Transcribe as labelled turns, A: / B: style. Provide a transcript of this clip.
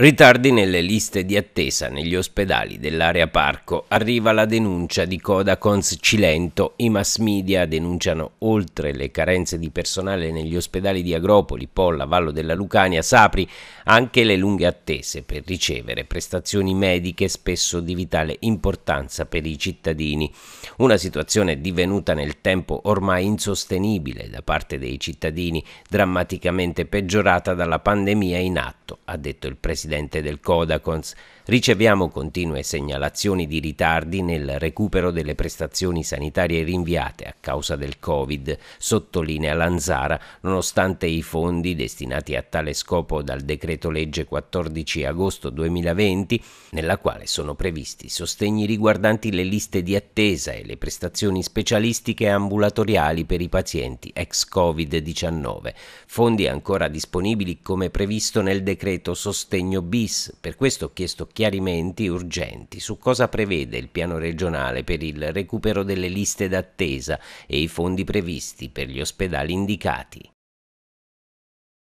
A: Ritardi nelle liste di attesa negli ospedali dell'area parco. Arriva la denuncia di coda Cilento. I mass media denunciano oltre le carenze di personale negli ospedali di Agropoli, Polla, Vallo della Lucania, Sapri, anche le lunghe attese per ricevere prestazioni mediche spesso di vitale importanza per i cittadini. Una situazione divenuta nel tempo ormai insostenibile da parte dei cittadini, drammaticamente peggiorata dalla pandemia in atto, ha detto il Presidente presidente del Codacons, riceviamo continue segnalazioni di ritardi nel recupero delle prestazioni sanitarie rinviate a causa del Covid, sottolinea Lanzara, nonostante i fondi destinati a tale scopo dal decreto legge 14 agosto 2020, nella quale sono previsti sostegni riguardanti le liste di attesa e le prestazioni specialistiche ambulatoriali per i pazienti ex Covid-19, fondi ancora disponibili come previsto nel decreto sostegno impegno bis, per questo ho chiesto chiarimenti urgenti su cosa prevede il piano regionale per il recupero delle liste d'attesa e i fondi previsti per gli ospedali indicati.